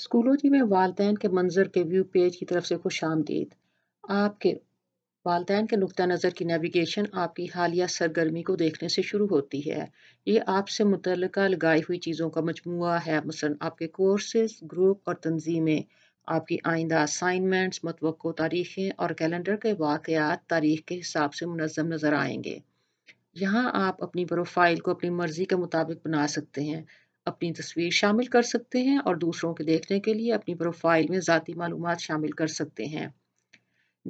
स्कूलों जी में वालदेन के मंजर के व्यू पेज की तरफ से खुश आमदीद आपके वालदे के नुक़ नज़र की नेविगेशन आपकी हालिया सरगर्मी को देखने से शुरू होती है ये आपसे मुतल लगाई हुई चीज़ों का मजमू है मसलन आपके कोर्सेज ग्रुप और तनजीमें आपकी आइंदा असाइनमेंट्स मतवक़ तारीखें और कैलेंडर के वाकयात तारीख के हिसाब से मुनम नज़र आएंगे यहाँ आप अपनी प्रोफाइल को अपनी मर्ज़ी के मुताबिक बना सकते हैं अपनी तस्वीर शामिल कर सकते हैं और दूसरों के देखने के लिए अपनी प्रोफाइल में ज़ाती मालूम शामिल कर सकते हैं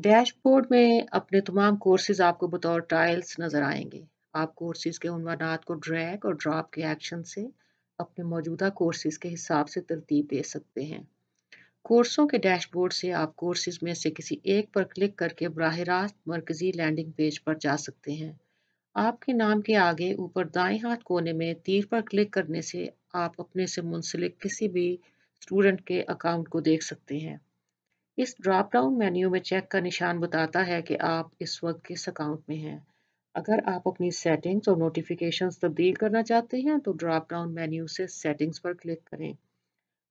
डैशबोर्ड में अपने तमाम कोर्सेज आपको बतौर टाइल्स नज़र आएंगे आप कोर्सेज के उनवानात को ड्रैग और ड्रॉप के एक्शन से अपने मौजूदा कोर्सेज के हिसाब से तरतीब दे सकते हैं कोर्सों के डैशबोर्ड से आप कोर्सेज में से किसी एक पर क्लिक करके बरह रास्त मरकज़ी लैंडिंग पेज पर जा सकते हैं आपके नाम के आगे ऊपर दाएं हाथ कोने में तीर पर क्लिक करने से आप अपने से मुंसलिक किसी भी स्टूडेंट के अकाउंट को देख सकते हैं इस ड्रॉप डाउन मेन्यू में चेक का निशान बताता है कि आप इस वक्त किस अकाउंट में हैं अगर आप अपनी सेटिंग्स और नोटिफिकेशंस तब्दील करना चाहते हैं तो ड्रॉप डाउन मेन्यू से सेटिंग्स पर क्लिक करें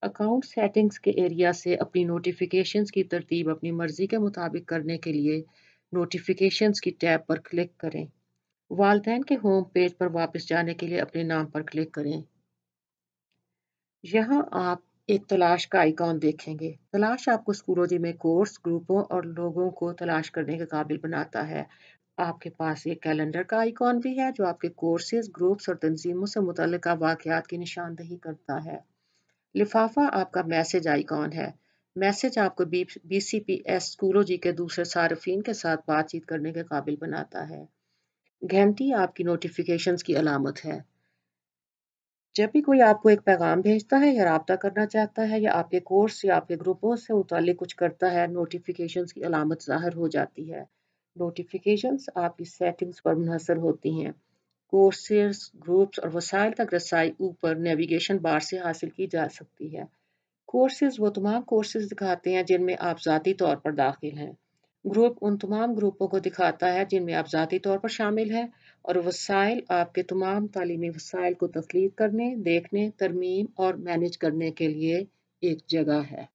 अकाउंट सेटिंग्स के एरिया से अपनी नोटिफिकेशंस की तरतीब अपनी मर्ज़ी के मुताबिक करने के लिए नोटिफिकेशंस की टैब पर क्लिक करें वालदेन के होम पेज पर वापस जाने के लिए अपने नाम पर क्लिक करें यहाँ आप एक तलाश का आइकॉन देखेंगे तलाश आपको जी में कोर्स ग्रुपों और लोगों को तलाश करने के काबिल बनाता है आपके पास एक कैलेंडर का आइकॉन भी है जो आपके कोर्सेज ग्रुप्स और तंजीमों से मुतल वाक़ात की निशानदही करता है लिफाफा आपका मैसेज आइकॉन है मैसेज आपको B C P S Schoology के दूसरे सार्फिन के साथ बातचीत करने के काबिल बनाता है घंटी आपकी नोटिफिकेशंस की अलामत है जब भी कोई आपको एक पैगाम भेजता है या रबता करना चाहता है या आपके कोर्स या आपके ग्रुपों से मुतल कुछ करता है नोटिफिकेशन की अलामत ज़ाहिर हो जाती है नोटिफिकेशन आपकी सेटिंग्स पर मुनहसर होती हैं कोर्सेज ग्रुप्स और वसाइल तक रसाई ऊपर नेविगेशन बार से हासिल की जा सकती है कोर्सेज वो तमाम कोर्सेज दिखाते हैं जिनमें आप ज़ाती तौर पर दाखिल हैं ग्रुप उन तमाम ग्रुपों को दिखाता है जिनमें आप ज़ाती तौर पर शामिल हैं और वसाइल आपके तमाम तालीमी वसाइल को तख्लीक करने देखने तरमीम और मैनेज करने के लिए एक जगह है